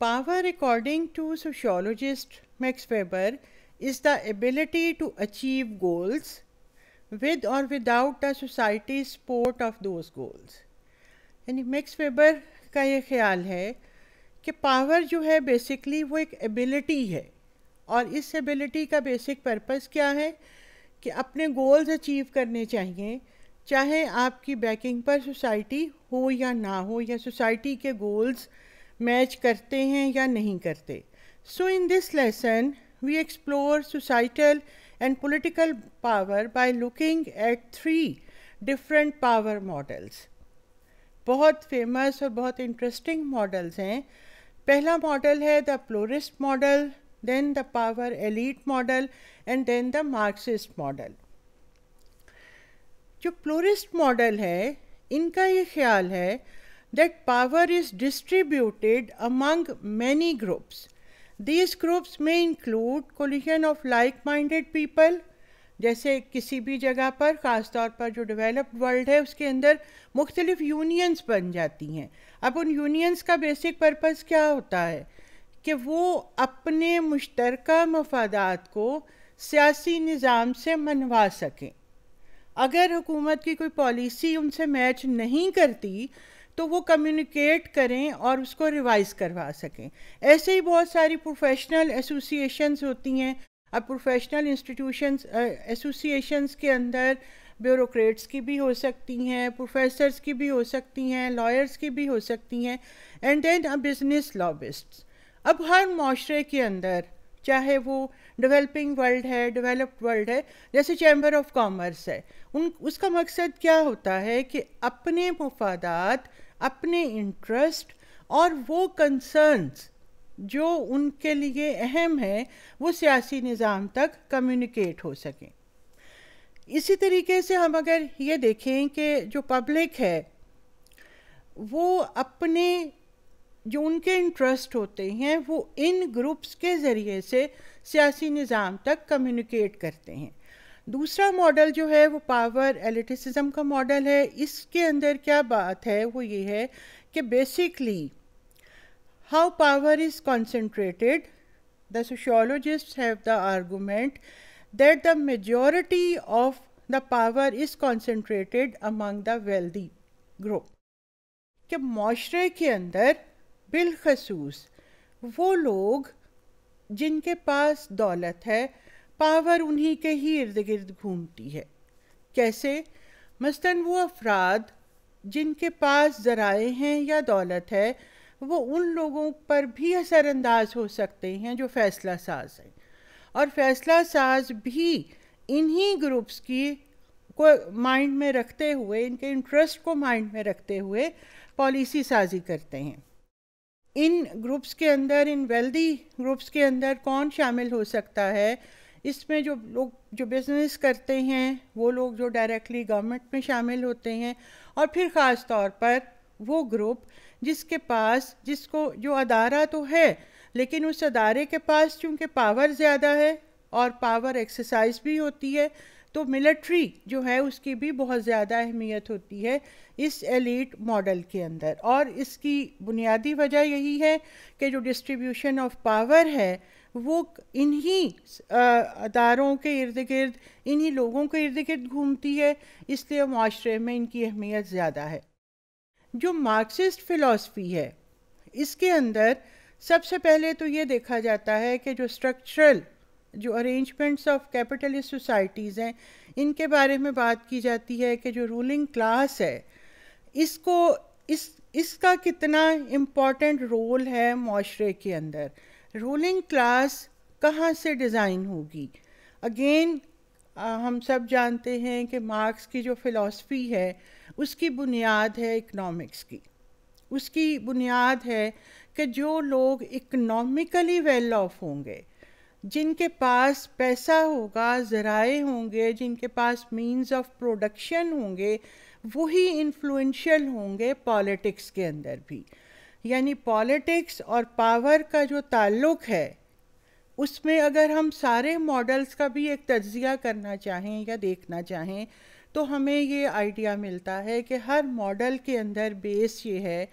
Power, according to sociologist Max Weber, is the ability to achieve goals with or without the society's support of those goals. यानी Max Weber का ये ख्याल है कि power जो है बेसिकली वो एक एबिलिटी है और इस एबिलिटी का बेसिक पर्पस क्या है कि अपने गोल्स अचीव करने चाहिए चाहे आपकी बैकिंग पर सोसाइटी हो या ना हो या सोसाइटी के गोल्स मैच करते हैं या नहीं करते so in this lesson we explore societal and political power by looking at three different power models बहुत फेमस और बहुत इंटरेस्टिंग मॉडल्स हैं पहला मॉडल है the pluralist model then the power elite model and then the Marxist model जो pluralist model है इनका ये ख्याल है that power is distributed among many groups. These groups may include collision of like-minded people, जैसे किसी भी जगह पर ख़ास तौर पर जो डेवलप्ड वर्ल्ड है उसके अंदर मुख्तलिफ यूनियंस बन जाती हैं अब उन यूनियंस का बेसिक पर्पज़ क्या होता है कि वो अपने मुश्तर मफादात को सियासी निज़ाम से मनवा सकें अगर हुकूमत की कोई पॉलिसी उनसे मैच नहीं करती तो वो कम्युनिकेट करें और उसको रिवाइज करवा सकें ऐसे ही बहुत सारी प्रोफेशनल एसोसिएशंस होती हैं अब प्रोफेशनल इंस्टीट्यूशंस एसोसिएशंस के अंदर ब्यूरोक्रेट्स की भी हो सकती हैं प्रोफेसर्स की भी हो सकती हैं लॉयर्स की भी हो सकती हैं and then a business lobbyists अब हर माशरे के अंदर चाहे वो डेवलपिंग वर्ल्ड है डेवलप्ड वर्ल्ड है जैसे चैम्बर ऑफ कॉमर्स है उन उसका मकसद क्या होता है कि अपने मफादात अपने इंटरेस्ट और वो कंसर्न्स जो उनके लिए अहम है वो सियासी निज़ाम तक कम्युनिकेट हो सकें इसी तरीके से हम अगर ये देखें कि जो पब्लिक है वो अपने जो उनके इंटरेस्ट होते हैं वो इन ग्रुप्स के ज़रिए से सियासी निज़ाम तक कम्युनिकेट करते हैं दूसरा मॉडल जो है वो पावर एलिटिसिज्म का मॉडल है इसके अंदर क्या बात है वो ये है कि basically how power is concentrated the sociologist have the argument that the majority of the power is concentrated among the wealthy group कि माशरे के अंदर बिलखसूस वो लोग जिनके पास दौलत है पावर उन्हीं के ही इर्द गिर्द घूमती है कैसे मसलन वो अफराद जिनके पास ज़राए हैं या दौलत है वो उन लोगों पर भी असरानंदाज हो सकते हैं जो फ़ैसला साज हैं और फ़ैसला साज भी इन्हीं ग्रुप्स की को माइंड में रखते हुए इनके इंटरेस्ट को माइंड में रखते हुए पॉलिसी साजी करते हैं इन ग्रुप्स के अंदर इन वेल्दी ग्रुप्स के अंदर कौन शामिल हो सकता है इसमें जो लोग जो बिज़नेस करते हैं वो लोग जो डायरेक्टली गवर्नमेंट में शामिल होते हैं और फिर ख़ास तौर पर वो ग्रुप जिसके पास जिसको जो अदारा तो है लेकिन उस अदारे के पास चूँकि पावर ज़्यादा है और पावर एक्सरसाइज भी होती है तो मिलिट्री जो है उसकी भी बहुत ज़्यादा अहमियत होती है इस एलिट मॉडल के अंदर और इसकी बुनियादी वजह यही है कि जो डिस्ट्रीब्यूशन ऑफ पावर है वो इन्हीं अदारों के इर्द गिर्द इन्हीं लोगों के इर्द गिर्द घूमती है इसलिए माशरे में इनकी अहमियत ज़्यादा है जो मार्क्सिस्ट फ़िलासफ़ी है इसके अंदर सबसे पहले तो ये देखा जाता है कि जो स्ट्रक्चरल जो अरेंजमेंट्स ऑफ कैपिटलिस्ट सोसाइटीज़ हैं इनके बारे में बात की जाती है कि जो रूलिंग क्लास है इसको इस इसका कितना इम्पॉर्टेंट रोल है माशरे के अंदर रूलिंग क्लास कहाँ से डिज़ाइन होगी अगेन हम सब जानते हैं कि मार्क्स की जो फ़िलासफ़ी है उसकी बुनियाद है इकनॉमिक्स की उसकी बुनियाद है कि जो लोग इकनॉमिकली वेल ऑफ होंगे जिनके पास पैसा होगा ज़राए होंगे जिनके पास मीन्स ऑफ प्रोडक्शन होंगे वही इन्फ्लुएंशियल होंगे पॉलिटिक्स के अंदर भी यानी पॉलिटिक्स और पावर का जो ताल्लुक़ है उसमें अगर हम सारे मॉडल्स का भी एक तजिया करना चाहें या देखना चाहें तो हमें ये आइडिया मिलता है कि हर मॉडल के अंदर बेस ये है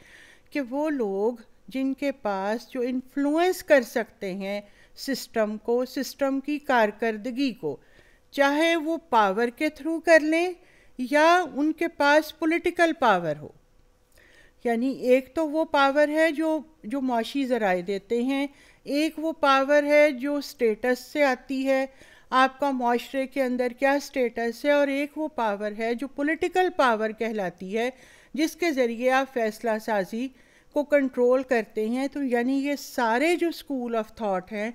कि वो लोग जिनके पास जो इन्फ्लुएंस कर सकते हैं सिस्टम को सिस्टम की कारकर्दगी को चाहे वो पावर के थ्रू कर लें या उनके पास पॉलिटिकल पावर हो यानी एक तो वो पावर है जो जो मुशी ज़राए देते हैं एक वो पावर है जो स्टेटस से आती है आपका माशरे के अंदर क्या स्टेटस है और एक वो पावर है जो पॉलिटिकल पावर कहलाती है जिसके ज़रिए आप फैसला साजी को कंट्रोल करते हैं तो यानी ये सारे जो स्कूल ऑफ थॉट हैं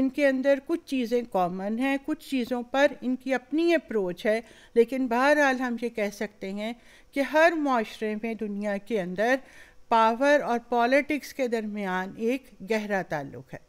इनके अंदर कुछ चीज़ें कॉमन हैं कुछ चीज़ों पर इनकी अपनी अप्रोच है लेकिन बहरहाल हम ये कह सकते हैं कि हर माशरे में दुनिया के अंदर पावर और पॉलिटिक्स के दरमियान एक गहरा ताल्लुक है